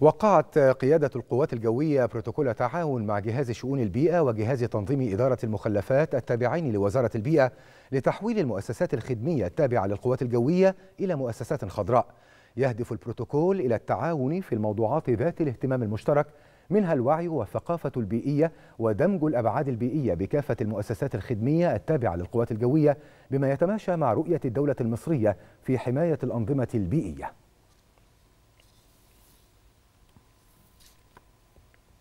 وقعت قيادة القوات الجوية بروتوكول تعاون مع جهاز شؤون البيئة وجهاز تنظيم إدارة المخلفات التابعين لوزارة البيئة لتحويل المؤسسات الخدمية التابعة للقوات الجوية إلى مؤسسات خضراء يهدف البروتوكول إلى التعاون في الموضوعات ذات الاهتمام المشترك منها الوعي والثقافة البيئية ودمج الأبعاد البيئية بكافة المؤسسات الخدمية التابعة للقوات الجوية بما يتماشى مع رؤية الدولة المصرية في حماية الأنظمة البيئية